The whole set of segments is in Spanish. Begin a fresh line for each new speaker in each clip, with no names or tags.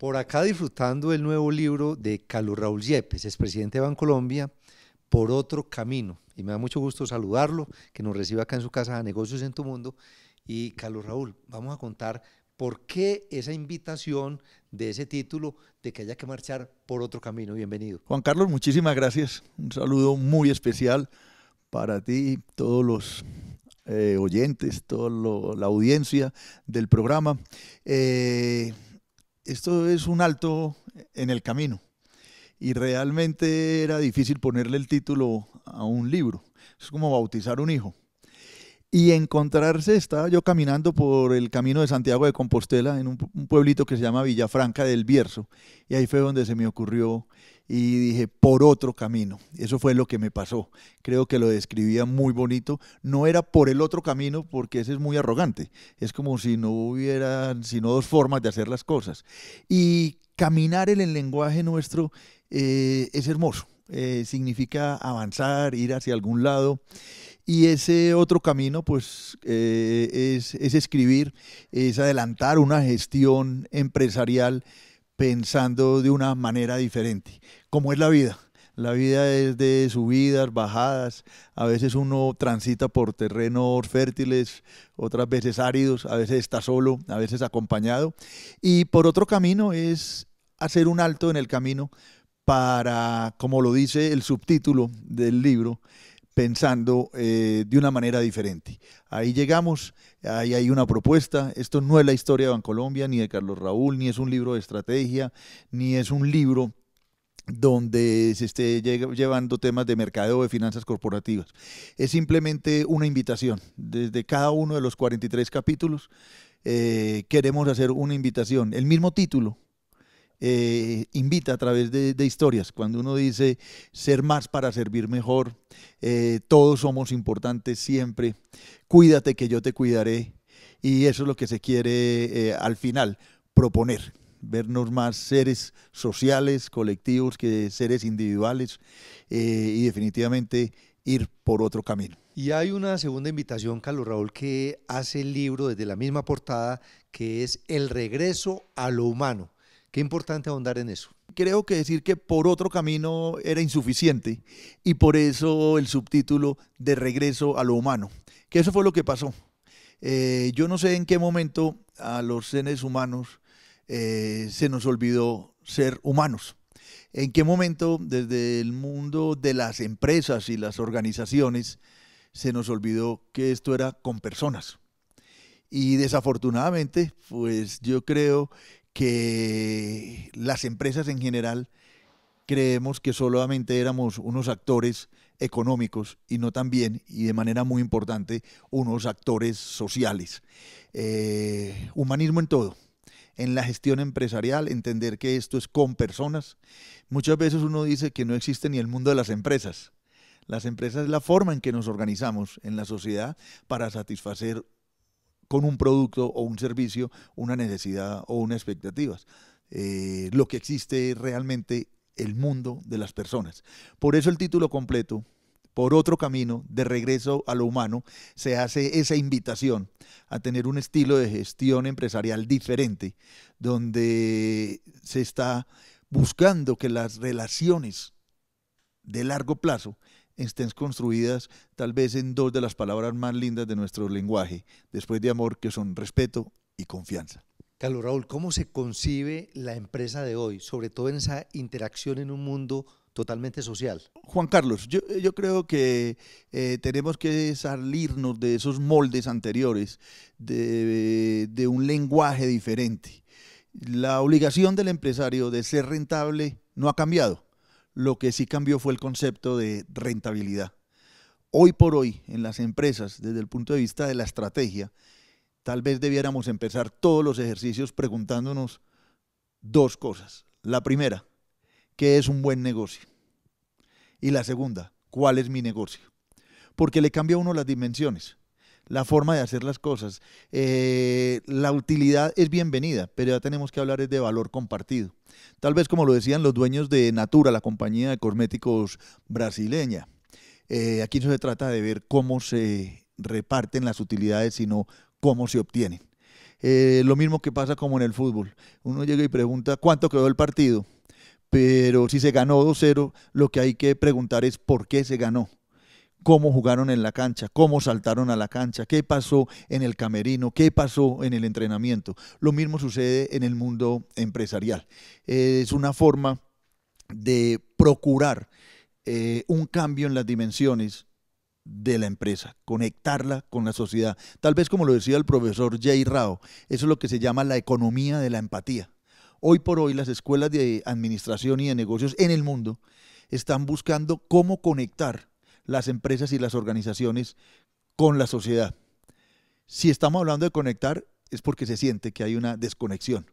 Por acá disfrutando el nuevo libro de Carlos Raúl Yepes, expresidente de Bancolombia, Por otro camino. Y me da mucho gusto saludarlo, que nos reciba acá en su casa de Negocios en tu Mundo. Y Carlos Raúl, vamos a contar por qué esa invitación de ese título de que haya que marchar por otro camino. Bienvenido.
Juan Carlos, muchísimas gracias. Un saludo muy especial para ti, todos los eh, oyentes, toda la audiencia del programa. Eh, esto es un alto en el camino. Y realmente era difícil ponerle el título a un libro. Es como bautizar un hijo. Y encontrarse, estaba yo caminando por el camino de Santiago de Compostela, en un, pueblito que se llama Villafranca del Bierzo. Y ahí fue donde se me ocurrió y dije, por otro camino. Eso fue lo que me pasó. Creo que lo describía muy bonito. No era por el otro camino, porque ese es muy arrogante. Es como si no hubieran sino dos formas de hacer las cosas. Y caminar en el lenguaje nuestro eh, es hermoso. Eh, significa avanzar, ir hacia algún lado. Y ese otro camino, pues, eh, es, es escribir, es adelantar una gestión empresarial pensando de una manera diferente. ¿Cómo es la vida. La vida es de subidas, bajadas. A veces uno transita por terrenos fértiles, otras veces áridos, a veces está solo, a veces acompañado. Y por otro camino es hacer un alto en el camino para, como lo dice el subtítulo del libro, pensando eh, de una manera diferente. Ahí llegamos, ahí hay una propuesta. Esto no es la historia de Bancolombia, ni de Carlos Raúl, ni es un libro de estrategia, ni es un libro donde se esté llevando temas de mercadeo de finanzas corporativas. Es simplemente una invitación. Desde cada uno de los 43 capítulos eh, queremos hacer una invitación. El mismo título eh, invita a través de, historias. Cuando uno dice ser más para servir mejor, eh, todos somos importantes siempre, cuídate que yo te cuidaré. Y eso es lo que se quiere al final proponer vernos más seres sociales, colectivos, que seres individuales eh, y definitivamente ir por otro camino.
Y hay una segunda invitación, Carlos Raúl, que hace el libro desde la misma portada, que es El regreso a lo humano. Qué importante ahondar en eso. Creo que decir que por otro camino era insuficiente y
por eso el subtítulo de regreso a lo humano, que eso fue lo que pasó. Eh, yo no sé en qué momento a los seres humanos eh, se nos olvidó ser humanos. ¿En qué momento desde el mundo de las empresas y las organizaciones se nos olvidó que esto era con personas? Y desafortunadamente, pues yo creo que las empresas en general creemos que solamente éramos unos actores económicos y no también, y de manera muy importante, unos actores sociales. Eh, humanismo en todo, en la gestión empresarial, entender que esto es con personas. Muchas veces uno dice que no existe ni el mundo de las empresas. Las empresas es la forma en que nos organizamos en la sociedad para satisfacer con un producto o un servicio una necesidad o unas expectativas. Eh, lo que existe es realmente el mundo de las personas. Por eso el título completo por otro camino de regreso a lo humano, se hace esa invitación a tener un estilo de gestión empresarial diferente, donde se está buscando que las relaciones de largo plazo estén construidas tal vez en dos de las palabras más lindas de nuestro lenguaje, después de amor, que son respeto y confianza.
Carlos Raúl, ¿cómo se concibe la empresa de hoy, sobre todo en esa interacción en un mundo totalmente social.
Juan Carlos, yo, eh, creo que eh, tenemos que salirnos de esos moldes anteriores, de un lenguaje diferente. La obligación del empresario de ser rentable no ha cambiado. Lo que sí cambió fue el concepto de rentabilidad. Hoy por hoy, en las empresas, desde el punto de vista de la estrategia, tal vez debiéramos empezar todos los ejercicios preguntándonos dos cosas. La primera, ¿qué es un buen negocio? Y la segunda, ¿cuál es mi negocio? Porque le cambia a uno las dimensiones, la forma de hacer las cosas. Eh, la utilidad es bienvenida, pero ya tenemos que hablar de valor compartido. Tal vez como lo decían los dueños de Natura, la compañía de cosméticos brasileña. Eh, aquí no se trata de ver cómo se reparten las utilidades, sino cómo se obtienen. Eh, lo mismo que pasa como en el fútbol. Uno llega y pregunta cuánto quedó el partido pero si se ganó 2-0, lo que hay que preguntar es por qué se ganó cómo jugaron en la cancha, cómo saltaron a la cancha, qué pasó en el camerino, qué pasó en el entrenamiento. Lo mismo sucede en el mundo empresarial. Eh, es una forma de procurar eh, un cambio en las dimensiones de la empresa, conectarla con la sociedad. Tal vez como lo decía el profesor Jay Rao, eso es lo que se llama la economía de la empatía. Hoy por hoy las escuelas de administración y de negocios en el mundo están buscando cómo conectar las empresas y las organizaciones con la sociedad. Si estamos hablando de conectar, es porque se siente que hay una desconexión.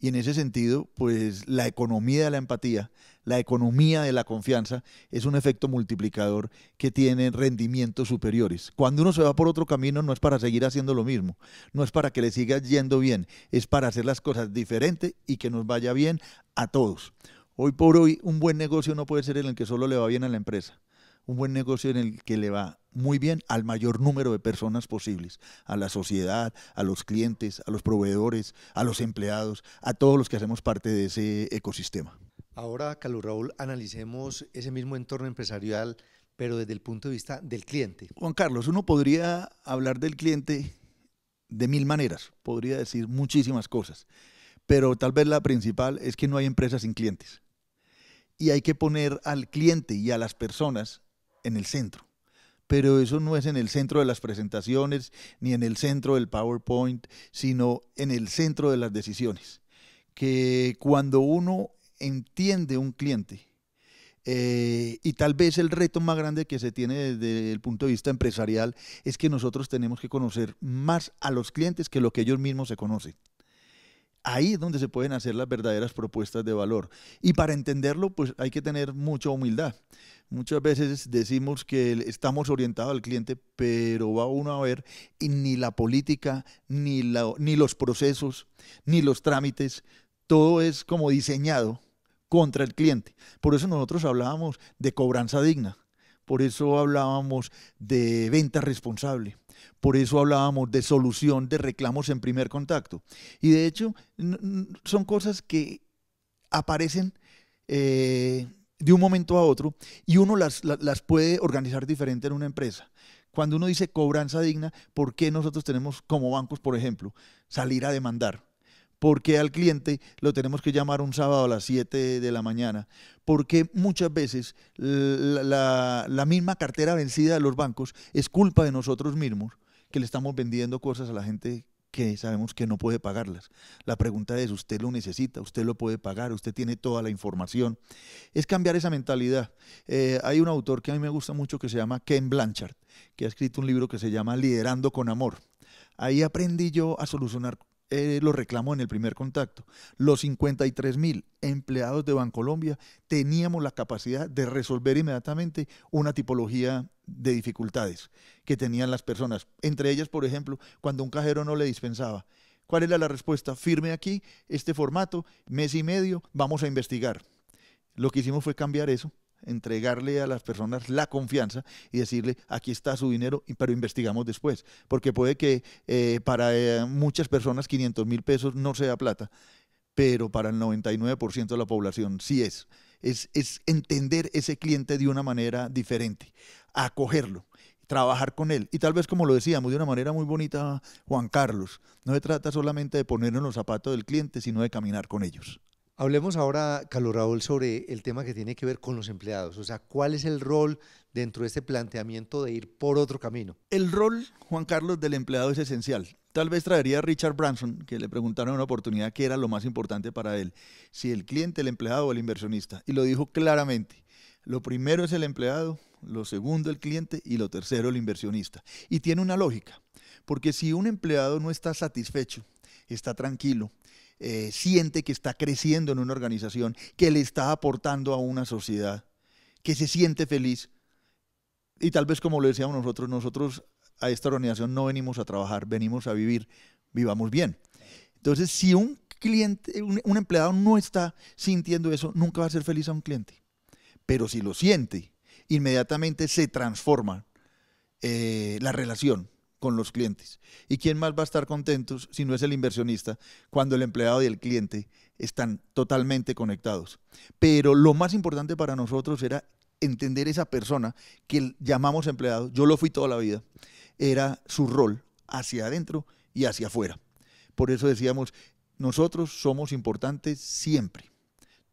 Y en ese sentido, pues la economía de la empatía, la economía de la confianza es un efecto multiplicador que tiene rendimientos superiores. Cuando uno se va por otro camino no es para seguir haciendo lo mismo, no es para que le siga yendo bien, es para hacer las cosas diferente y que nos vaya bien a todos. Hoy por hoy un buen negocio no puede ser en el que solo le va bien a la empresa un buen negocio en el que le va muy bien al mayor número de personas posibles, a la sociedad, a los clientes, a los proveedores, a los empleados, a todos los que hacemos parte de ese ecosistema.
Ahora, Calu Raúl, analicemos ese mismo entorno empresarial, pero desde el punto de vista del cliente.
Juan Carlos, uno podría
hablar del cliente
de mil maneras, podría decir muchísimas cosas, pero tal vez la principal es que no hay empresas sin clientes. Y hay que poner al cliente y a las personas en el centro. Pero eso no es en el centro de las presentaciones, ni en el centro del PowerPoint, sino en el centro de las decisiones. Que cuando uno entiende un cliente, eh, y tal vez el reto más grande que se tiene desde el punto de vista empresarial es que nosotros tenemos que conocer más a los clientes que lo que ellos mismos se conocen ahí es donde se pueden hacer las verdaderas propuestas de valor. Y para entenderlo, pues hay que tener mucha humildad. Muchas veces decimos que estamos orientados al cliente, pero va uno a ver ni la política, ni, ni los procesos, ni los trámites, todo es como diseñado contra el cliente. Por eso nosotros hablábamos de cobranza digna, por eso hablábamos de venta responsable, por eso hablábamos de solución de reclamos en primer contacto. Y de hecho, son cosas que aparecen eh, de un momento a otro y uno las puede organizar diferente en una empresa. Cuando uno dice cobranza digna, ¿por qué nosotros tenemos como bancos, por ejemplo, salir a demandar? porque al cliente lo tenemos que llamar un sábado a las 7 de la mañana, porque muchas veces la, misma cartera vencida de los bancos es culpa de nosotros mismos que le estamos vendiendo cosas a la gente que sabemos que no puede pagarlas. La pregunta es, ¿usted lo necesita? ¿Usted lo puede pagar? ¿Usted tiene toda la información? Es cambiar esa mentalidad. Eh, hay un autor que a mí me gusta mucho que se llama Ken Blanchard, que ha escrito un libro que se llama Liderando con Amor. Ahí aprendí yo a solucionar eh, lo reclamó en el primer contacto. Los 53 mil empleados de Bancolombia teníamos la capacidad de resolver inmediatamente una tipología de dificultades que tenían las personas. Entre ellas, por ejemplo, cuando un cajero no le dispensaba. ¿Cuál era la respuesta? Firme aquí, este formato, mes y medio, vamos a investigar. Lo que hicimos fue cambiar eso entregarle a las personas la confianza y decirle, aquí está su dinero, pero investigamos después, porque puede que eh, para eh, muchas personas 500 mil pesos no sea plata, pero para el 99% de la población sí es. es. Es entender ese cliente de una manera diferente, acogerlo trabajar con él. Y tal vez, como lo decíamos de una manera muy bonita, Juan Carlos, no se trata solamente de ponernos los zapatos del cliente, sino de caminar con ellos.
Hablemos ahora, Carlos Raúl, sobre el tema que tiene que ver con los empleados. O sea, ¿cuál es el rol dentro de este planteamiento de ir por otro camino? El rol, Juan Carlos, del empleado es
esencial. Tal vez traería a Richard Branson, que le preguntaron en una oportunidad qué era lo más importante para él, si el cliente, el empleado o el inversionista. Y lo dijo claramente. Lo primero es el empleado, lo segundo el cliente y lo tercero el inversionista. Y tiene una lógica, porque si un empleado no está satisfecho, está tranquilo, eh, siente que está creciendo en una organización, que le está aportando a una sociedad, que se siente feliz. Y tal vez como lo decíamos nosotros, nosotros a esta organización no venimos a trabajar, venimos a vivir, vivamos bien. Entonces, si un cliente, empleado no está sintiendo eso, nunca va a ser feliz a un cliente. Pero si lo siente, inmediatamente se transforma eh, la relación con los clientes. ¿Y quién más va a estar contentos si no es el inversionista cuando el empleado y el cliente están totalmente conectados? Pero lo más importante para nosotros era entender esa persona que llamamos empleado, yo lo fui toda la vida, era su rol hacia adentro y hacia afuera. Por eso decíamos, nosotros somos importantes siempre,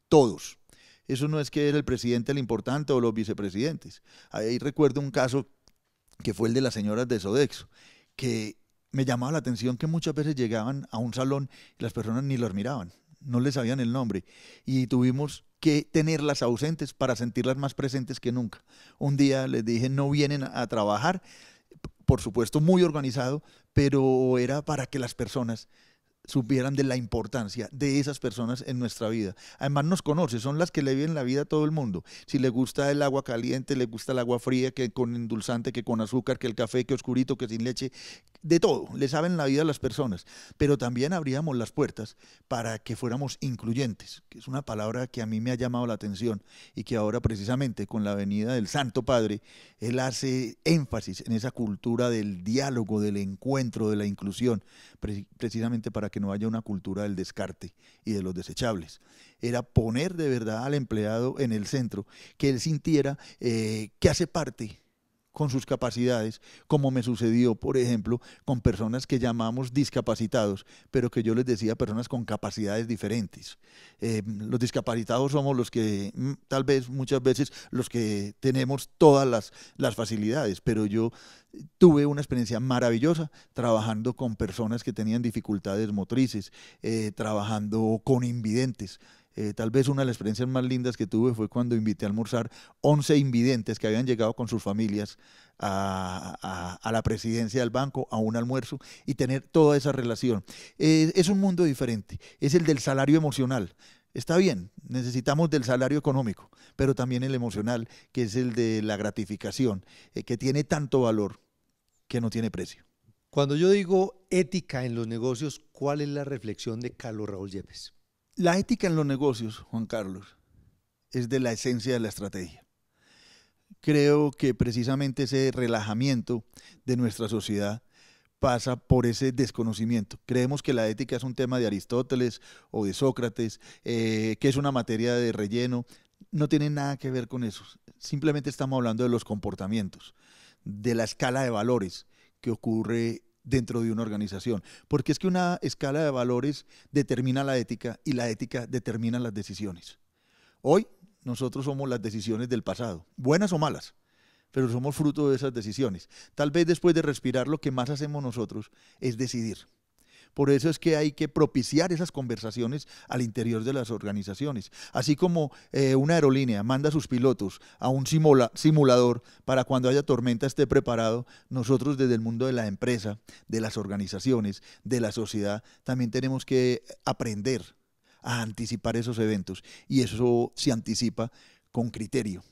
todos. Eso no es que era el presidente el importante o los vicepresidentes. Ahí recuerdo un caso que fue el de las señoras de Sodexo, que me llamaba la atención que muchas veces llegaban a un salón y las personas ni las miraban, no les sabían el nombre. Y tuvimos que tenerlas ausentes para sentirlas más presentes que nunca. Un día les dije, no vienen a trabajar, por supuesto muy organizado, pero era para que las personas supieran de la importancia de esas personas en nuestra vida. Además nos conoce, son las que le viven la vida a todo el mundo. Si le gusta el agua caliente, le gusta el agua fría, que con endulzante, que con azúcar, que el café, que oscurito, que sin leche, de todo, le saben la vida a las personas. Pero también abríamos las puertas para que fuéramos incluyentes, que es una palabra que a mí me ha llamado la atención y que ahora precisamente con la venida del Santo Padre, él hace énfasis en esa cultura del diálogo, del encuentro, de la inclusión, precisamente para que que no haya una cultura del descarte y de los desechables. Era poner de verdad al empleado en el centro, que él sintiera eh, que hace parte con sus capacidades, como me sucedió, por ejemplo, con personas que llamamos discapacitados, pero que yo les decía personas con capacidades diferentes. Eh, los discapacitados somos los que, mm, tal vez muchas veces, los que tenemos todas las, facilidades, pero yo tuve una experiencia maravillosa trabajando con personas que tenían dificultades motrices, eh, trabajando con invidentes. Eh, tal vez una de las experiencias más lindas que tuve fue cuando invité a almorzar 11 invidentes que habían llegado con sus familias a, la presidencia del banco, a un almuerzo, y tener toda esa relación. Eh, es un mundo diferente, es el del salario emocional. Está bien, necesitamos del salario económico, pero también el emocional, que es el de la gratificación, eh, que tiene tanto valor que no tiene precio. Cuando yo digo ética en los negocios, ¿cuál es la reflexión de Carlos Raúl Yepes? La ética en los negocios, Juan Carlos, es de la esencia de la estrategia. Creo que precisamente ese relajamiento de nuestra sociedad pasa por ese desconocimiento. Creemos que la ética es un tema de Aristóteles o de Sócrates, eh, que es una materia de relleno. No tiene nada que ver con eso. Simplemente estamos hablando de los comportamientos, de la escala de valores que ocurre dentro de una organización. Porque es que una escala de valores determina la ética y la ética determina las decisiones. Hoy nosotros somos las decisiones del pasado, buenas o malas, pero somos fruto de esas decisiones. Tal vez después de respirar lo que más hacemos nosotros es decidir. Por eso es que hay que propiciar esas conversaciones al interior de las organizaciones. Así como eh, una aerolínea manda a sus pilotos a un simulador para cuando haya tormenta esté preparado, nosotros desde el mundo de la empresa, de las organizaciones, de la sociedad, también tenemos que aprender a anticipar esos eventos. Y eso se anticipa con criterio,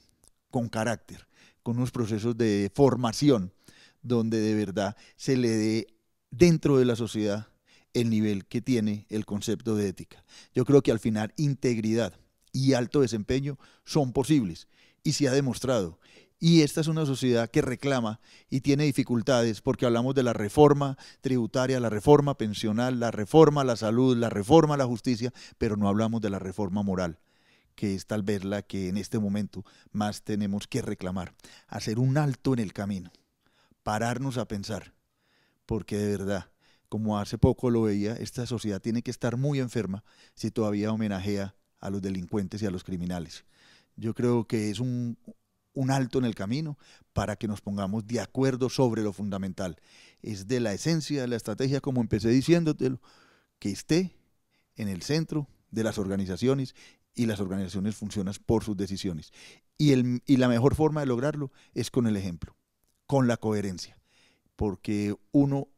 con carácter, con unos procesos de formación donde de verdad se le dé dentro de la sociedad el nivel que tiene el concepto de ética. Yo creo que al final integridad y alto desempeño son posibles y se ha demostrado. Y esta es una sociedad que reclama y tiene dificultades porque hablamos de la reforma tributaria, la reforma pensional, la reforma a la salud, la reforma a la justicia, pero no hablamos de la reforma moral, que es tal vez la que en este momento más tenemos que reclamar. Hacer un alto en el camino, pararnos a pensar, porque de verdad como hace poco lo veía, esta sociedad tiene que estar muy enferma si todavía homenajea a los delincuentes y a los criminales. Yo creo que es un, alto en el camino para que nos pongamos de acuerdo sobre lo fundamental. Es de la esencia de la estrategia, como empecé diciéndote, que esté en el centro de las organizaciones y las organizaciones funcionan por sus decisiones. Y, y la mejor forma de lograrlo es con el ejemplo, con la coherencia, porque uno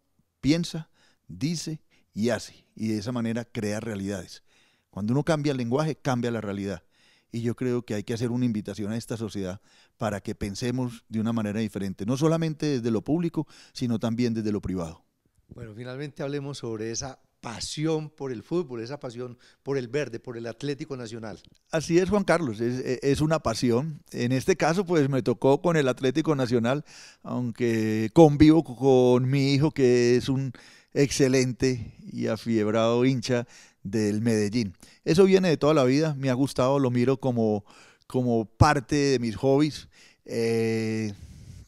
piensa dice y hace. Y de esa manera crea realidades. Cuando uno cambia el lenguaje, cambia la realidad. Y yo creo que hay que hacer una invitación a esta sociedad para que pensemos de una manera diferente, no solamente desde lo público, sino también desde lo privado.
Bueno, finalmente hablemos sobre esa pasión por el fútbol, esa pasión por el verde, por el Atlético Nacional.
Así es, Juan Carlos, es, e, una pasión. En este caso, pues me tocó con el Atlético Nacional, aunque convivo con mi hijo, que es un excelente y afiebrado hincha del Medellín. Eso viene de toda la vida, me ha gustado, lo miro como, como parte de mis hobbies. Eh,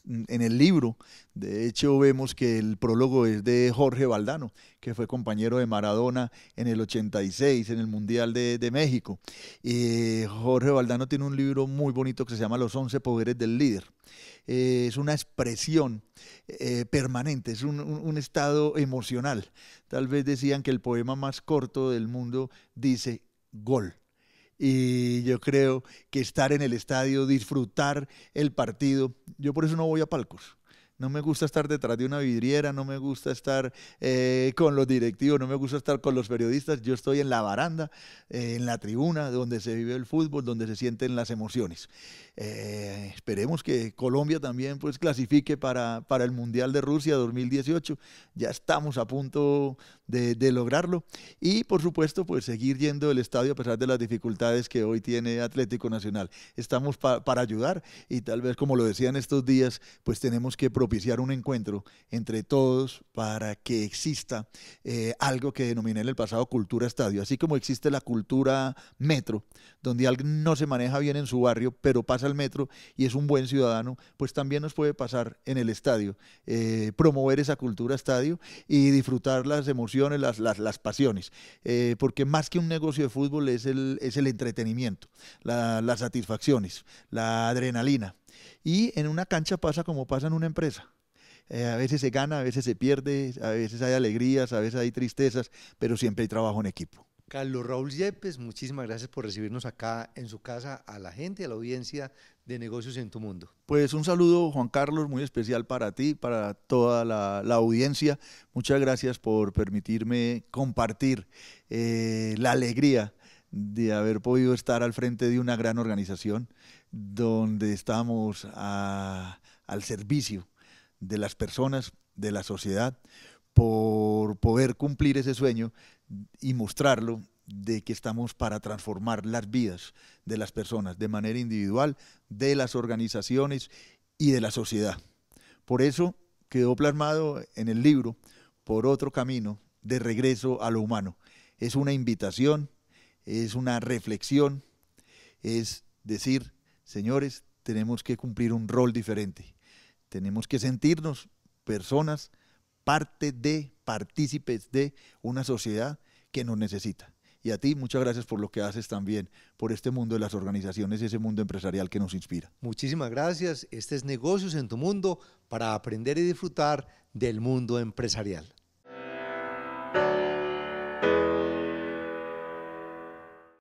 en el libro. De hecho, vemos que el prólogo es de Jorge Valdano, que fue compañero de Maradona en el 86, en el Mundial de, México. Y eh, Jorge Valdano tiene un libro muy bonito que se llama Los once Poderes del Líder. Eh, es una expresión eh, permanente, es un estado emocional. Tal vez decían que el poema más corto del mundo dice gol y yo creo que estar en el estadio, disfrutar el partido, yo por eso no voy a palcos. No me gusta estar detrás de una vidriera, no me gusta estar eh, con los directivos, no me gusta estar con los periodistas. Yo estoy en la baranda, eh, en la tribuna, donde se vive el fútbol, donde se sienten las emociones. Eh, esperemos que Colombia también pues, clasifique para, para el Mundial de Rusia 2018. Ya estamos a punto de, lograrlo. Y por supuesto, pues seguir yendo al estadio a pesar de las dificultades que hoy tiene Atlético Nacional. Estamos para ayudar y tal vez, como lo decían estos días, pues tenemos que propiciar un encuentro entre todos para que exista eh, algo que denominé en el pasado cultura estadio. Así como existe la cultura metro, donde alguien no se maneja bien en su barrio, pero pasa el metro y es un buen ciudadano, pues también nos puede pasar en el estadio. Eh, promover esa cultura estadio y disfrutar las emociones las, las, pasiones, eh, porque más que un negocio de fútbol es el, es el entretenimiento, las satisfacciones, la adrenalina. Y en una cancha pasa como pasa en una empresa. Eh, a veces se gana, a veces se pierde, a veces hay alegrías, a veces hay tristezas, pero siempre hay trabajo en equipo.
Carlos Raúl Yepes, muchísimas gracias por recibirnos acá en su casa, a la gente, a la audiencia de negocios en tu mundo.
Pues un saludo, Juan Carlos, muy especial para ti, para toda la, audiencia. Muchas gracias por permitirme compartir eh, la alegría de haber podido estar al frente de una gran organización donde estamos al servicio de las personas, de la sociedad, por poder cumplir ese sueño y mostrarlo de que estamos para transformar las vidas de las personas de manera individual, de las organizaciones y de la sociedad. Por eso quedó plasmado en el libro Por otro camino de regreso a lo humano. Es una invitación, es una reflexión, es decir, señores, tenemos que cumplir un rol diferente. Tenemos que sentirnos personas, parte de, partícipes de una sociedad que nos necesita. Y a ti, muchas gracias por lo que haces también, por este mundo de las organizaciones y ese mundo empresarial que nos inspira.
Muchísimas gracias. Este es Negocios en tu Mundo para aprender y disfrutar del mundo empresarial.